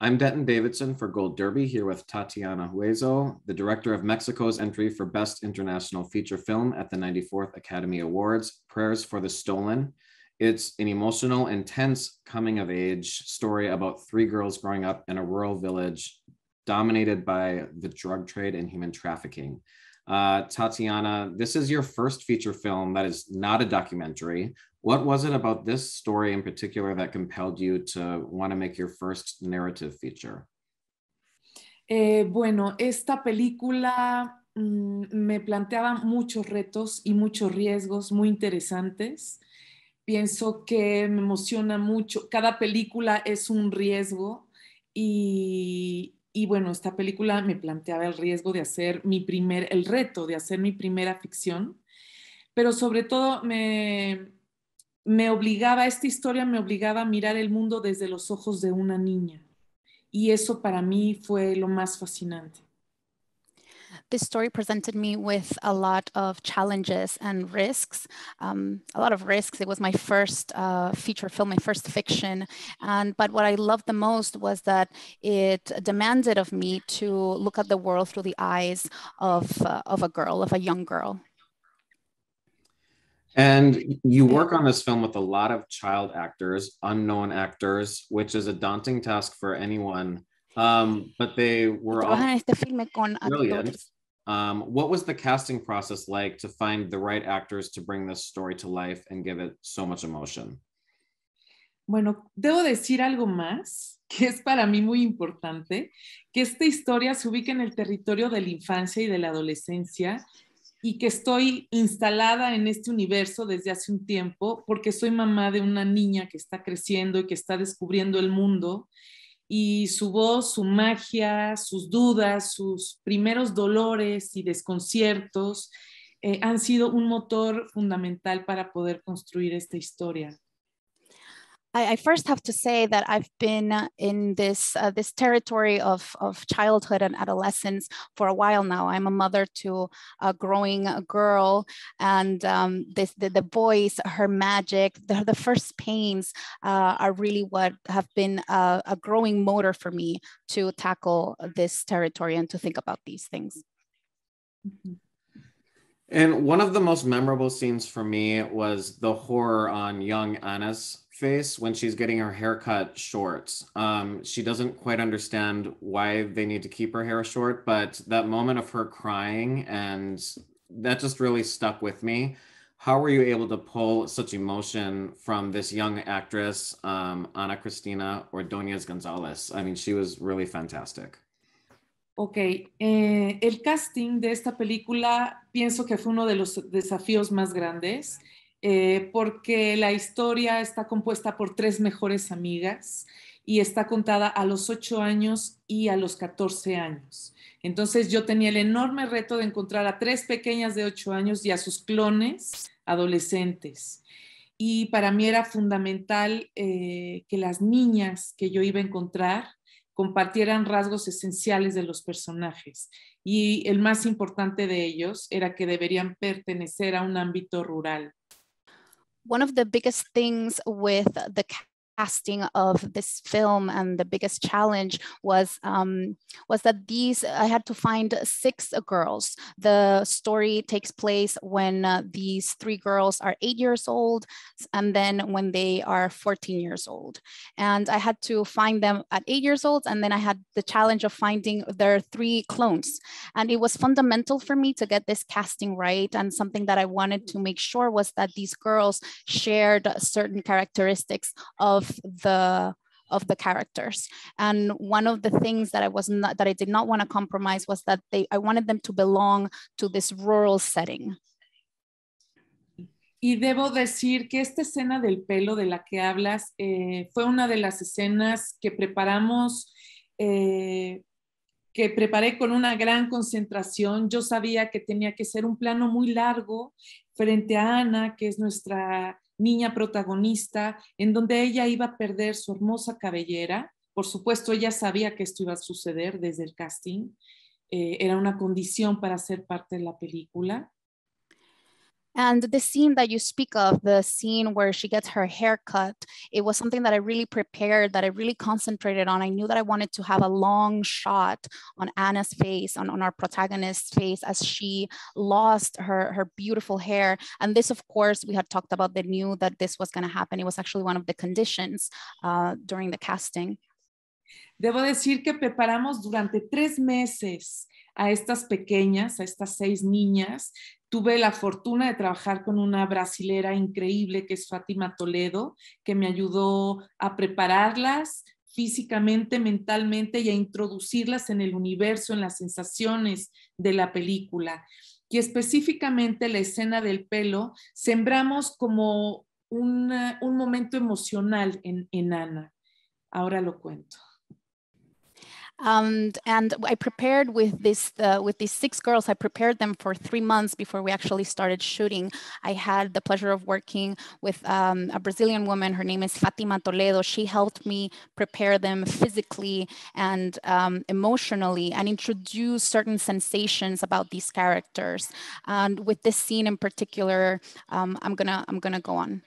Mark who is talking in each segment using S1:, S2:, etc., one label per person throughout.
S1: I'm Denton Davidson for Gold Derby here with Tatiana Huezo, the director of Mexico's entry for Best International Feature Film at the 94th Academy Awards, Prayers for the Stolen. It's an emotional, intense coming of age story about three girls growing up in a rural village dominated by the drug trade and human trafficking. Uh, Tatiana, this is your first feature film that is not a documentary. What was it about this story in particular that compelled you to want to make your first narrative feature?
S2: Eh, bueno, esta película mm, me planteaba muchos retos y muchos riesgos muy interesantes. Pienso que me emociona mucho. Cada película es un riesgo y, Y bueno, esta película me planteaba el riesgo de hacer mi primer, el reto de hacer mi primera ficción, pero sobre todo me, me obligaba, esta historia me obligaba a mirar el mundo desde los ojos de una niña.
S3: Y eso para mí fue lo más fascinante. this story presented me with a lot of challenges and risks, um, a lot of risks. It was my first uh, feature film, my first fiction. And, but what I loved the most was that it demanded of me to look at the world through the eyes of, uh, of a girl, of a young girl.
S1: And you work on this film with a lot of child actors, unknown actors, which is a daunting task for anyone. Um, but they were all
S3: brilliant.
S1: Um, what was the casting process like to find the right actors to bring this story to life and give it so
S2: Bueno, debo decir algo más que es para mí muy importante, que esta historia se ubica en el territorio de la infancia y de la adolescencia y que estoy instalada en este universo desde hace un tiempo porque soy mamá de una niña que está creciendo y que está descubriendo el mundo y su voz, su magia, sus dudas, sus primeros dolores y desconciertos eh, han sido un motor fundamental para poder construir esta historia.
S3: I, I first have to say that I've been in this uh, this territory of, of childhood and adolescence for a while now. I'm a mother to a growing uh, girl, and um, this, the, the voice, her magic, the, the first pains uh, are really what have been a, a growing motor for me to tackle this territory and to think about these things. Mm-hmm.
S1: And one of the most memorable scenes for me was the horror on young Anna's face when she's getting her hair cut short. Um, she doesn't quite understand why they need to keep her hair short, but that moment of her crying and that just really stuck with me. How were you able to pull such emotion from this young actress, um, Ana Cristina Ordóñez González? I mean, she was really fantastic.
S2: Ok, eh, el casting de esta película pienso que fue uno de los desafíos más grandes. Eh, porque la historia está compuesta por tres mejores amigas y está contada a los 8 años y a los 14 años. Entonces yo tenía el enorme reto de encontrar a tres pequeñas de 8 años y a sus clones adolescentes. Y para mí era fundamental eh, que las niñas que yo iba a encontrar compartieran rasgos esenciales de los personajes. Y el más importante de ellos era que deberían pertenecer a un ámbito rural.
S3: one of the biggest things with the casting of this film and the biggest challenge was um, was that these I had to find six girls. The story takes place when uh, these three girls are eight years old, and then when they are 14 years old. And I had to find them at eight years old, and then I had the challenge of finding their three clones. And it was fundamental for me to get this casting right, and something that I wanted to make sure was that these girls shared certain characteristics of of the of the characters. And one of the things that I was not that I did not want to compromise was that they I wanted them to belong to this rural setting.
S2: Y debo decir que esta escena del pelo de la que hablas eh, fue una de las escenas que preparamos, eh, que preparé con una gran concentración. Yo sabía que tenía que ser un plano muy largo frente a Ana, que es nuestra niña protagonista, en donde ella iba a perder su hermosa cabellera. Por supuesto, ella sabía que esto iba a suceder desde el casting. Eh, era una condición para ser parte de la película.
S3: And the scene that you speak of, the scene where she gets her hair cut, it was something that I really prepared, that I really concentrated on. I knew that I wanted to have a long shot on Anna's face, on, on our protagonist's face as she lost her, her beautiful hair. And this, of course, we had talked about, they knew that this was going to happen. It was actually one of the conditions uh, during the casting. Debo decir que preparamos durante tres meses a estas pequeñas,
S2: a estas seis niñas, Tuve la fortuna de trabajar con una brasilera increíble que es Fátima Toledo, que me ayudó a prepararlas físicamente, mentalmente y a introducirlas en el universo, en las sensaciones de la película. Y específicamente la escena del pelo, sembramos como un momento emocional en, en Ana. Ahora lo cuento.
S3: and I prepared with this uh, with these six girls. I prepared them for three months before we actually started shooting. I had the pleasure of working with um, a Brazilian woman. Her name is Fatima Toledo. She helped me prepare them physically and um, emotionally, and introduce certain sensations about these characters. And with this scene in particular, um, I'm gonna I'm gonna go on.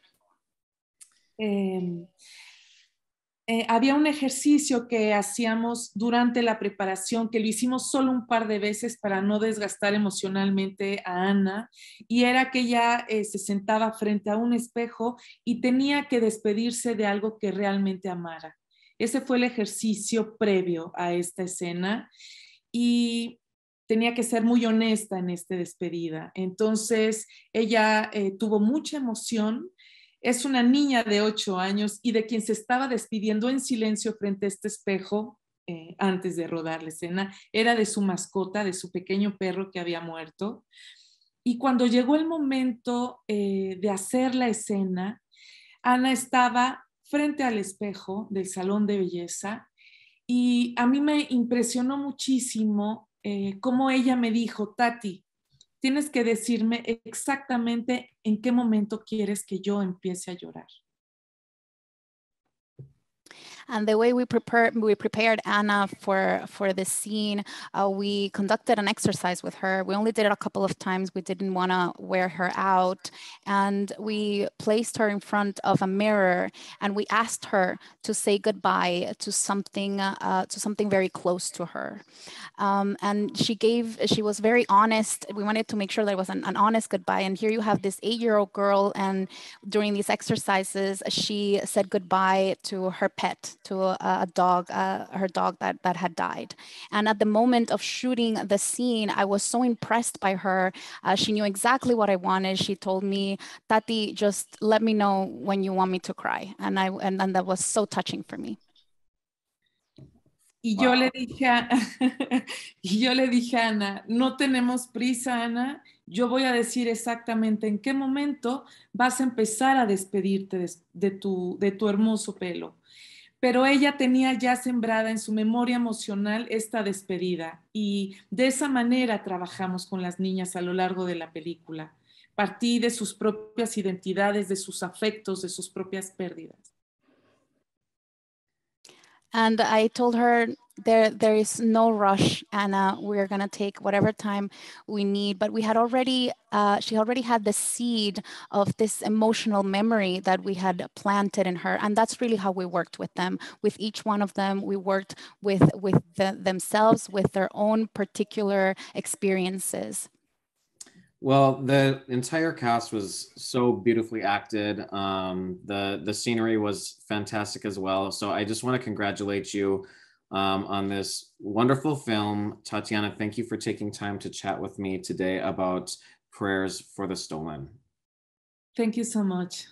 S3: Eh, había un ejercicio
S2: que hacíamos durante la preparación, que lo hicimos solo un par de veces para no desgastar emocionalmente a Ana, y era que ella eh, se sentaba frente a un espejo y tenía que despedirse de algo que realmente amara. Ese fue el ejercicio previo a esta escena y tenía que ser muy honesta en esta despedida. Entonces, ella eh, tuvo mucha emoción es una niña de ocho años y de quien se estaba despidiendo en silencio frente a este espejo eh, antes de rodar la escena. Era de su mascota, de su pequeño perro que había muerto. Y cuando llegó el momento eh, de hacer la escena, Ana estaba frente al espejo del salón de belleza y a mí me impresionó muchísimo eh, cómo ella me dijo, Tati, tienes que decirme exactamente en qué momento quieres que yo empiece a llorar.
S3: And the way we prepared, we prepared Anna for, for the scene, uh, we conducted an exercise with her. We only did it a couple of times. We didn't want to wear her out. And we placed her in front of a mirror and we asked her to say goodbye to something, uh, to something very close to her. Um, and she gave, she was very honest. We wanted to make sure that it was an, an honest goodbye. And here you have this eight year old girl. And during these exercises, she said goodbye to her pet to a, a dog, uh, her dog that, that had died. And at the moment of shooting the scene, I was so impressed by her. Uh, she knew exactly what I wanted. She told me, Tati, just let me know when you want me to cry. And, I, and, and that was so touching for me. Y wow. yo, le
S2: dije a, y yo le dije a Ana, no tenemos prisa, Ana. Yo voy a decir exactamente en qué momento vas a empezar a despedirte de, de, tu, de tu hermoso pelo. pero ella tenía ya sembrada en su memoria emocional esta despedida y de esa manera trabajamos con las niñas a lo largo de la película. Partí de sus propias identidades, de sus afectos, de sus propias pérdidas.
S3: And I told her there there is no rush anna we're going to take whatever time we need but we had already uh, she already had the seed of this emotional memory that we had planted in her and that's really how we worked with them with each one of them we worked with with the, themselves with their own particular experiences
S1: well, the entire cast was so beautifully acted. Um, the the scenery was fantastic as well. So I just want to congratulate you um, on this wonderful film. Tatiana, thank you for taking time to chat with me today about prayers for the stolen.
S2: Thank you so much.